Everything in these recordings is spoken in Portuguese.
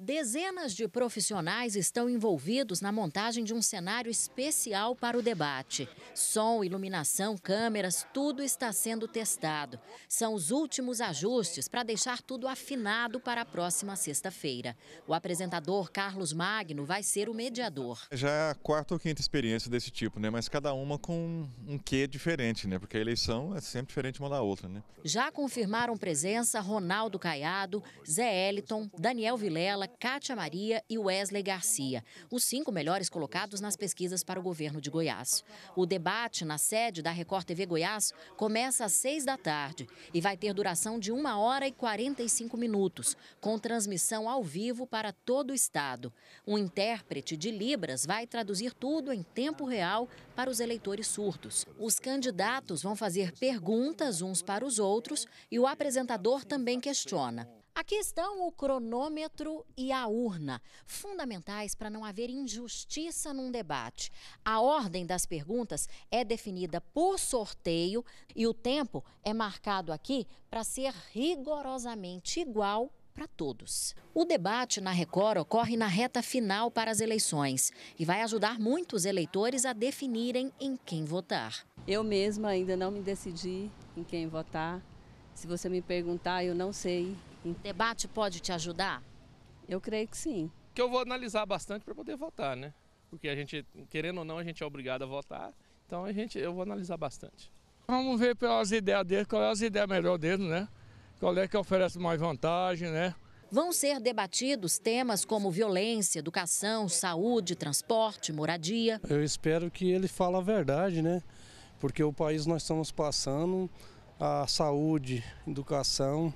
Dezenas de profissionais estão envolvidos na montagem de um cenário especial para o debate. Som, iluminação, câmeras, tudo está sendo testado. São os últimos ajustes para deixar tudo afinado para a próxima sexta-feira. O apresentador Carlos Magno vai ser o mediador. Já é a quarta ou quinta experiência desse tipo, né? Mas cada uma com um quê diferente, né? Porque a eleição é sempre diferente uma da outra, né? Já confirmaram presença Ronaldo Caiado, Zé Eliton, Daniel Vilela, Kátia Maria e Wesley Garcia, os cinco melhores colocados nas pesquisas para o governo de Goiás. O debate na sede da Record TV Goiás começa às seis da tarde e vai ter duração de uma hora e 45 minutos, com transmissão ao vivo para todo o estado. Um intérprete de Libras vai traduzir tudo em tempo real para os eleitores surdos. Os candidatos vão fazer perguntas uns para os outros e o apresentador também questiona. Aqui estão o cronômetro e a urna, fundamentais para não haver injustiça num debate. A ordem das perguntas é definida por sorteio e o tempo é marcado aqui para ser rigorosamente igual para todos. O debate na Record ocorre na reta final para as eleições e vai ajudar muitos eleitores a definirem em quem votar. Eu mesma ainda não me decidi em quem votar. Se você me perguntar, eu não sei debate pode te ajudar? Eu creio que sim. Que eu vou analisar bastante para poder votar, né? Porque a gente, querendo ou não, a gente é obrigado a votar. Então a gente, eu vou analisar bastante. Vamos ver pelas ideias dele, qual é as ideias melhor dele, né? Qual é que oferece mais vantagem, né? Vão ser debatidos temas como violência, educação, saúde, transporte, moradia. Eu espero que ele fale a verdade, né? Porque o país nós estamos passando, a saúde, educação,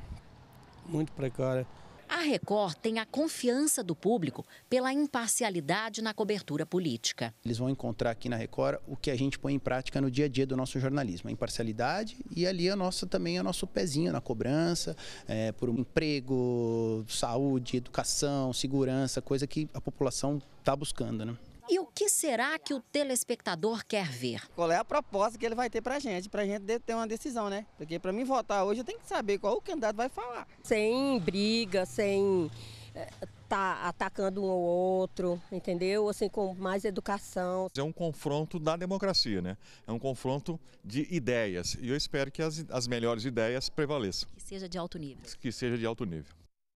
muito precária. A Record tem a confiança do público pela imparcialidade na cobertura política. Eles vão encontrar aqui na Record o que a gente põe em prática no dia a dia do nosso jornalismo, a imparcialidade e ali a nossa também o nosso pezinho na cobrança é, por um emprego, saúde, educação, segurança, coisa que a população está buscando, né? E o que será que o telespectador quer ver? Qual é a proposta que ele vai ter para a gente, para a gente ter uma decisão, né? Porque para mim votar hoje eu tenho que saber qual o candidato vai falar. Sem briga, sem eh, tá atacando um ou outro, entendeu? Assim, com mais educação. É um confronto da democracia, né? É um confronto de ideias. E eu espero que as, as melhores ideias prevaleçam. Que seja de alto nível. Que seja de alto nível.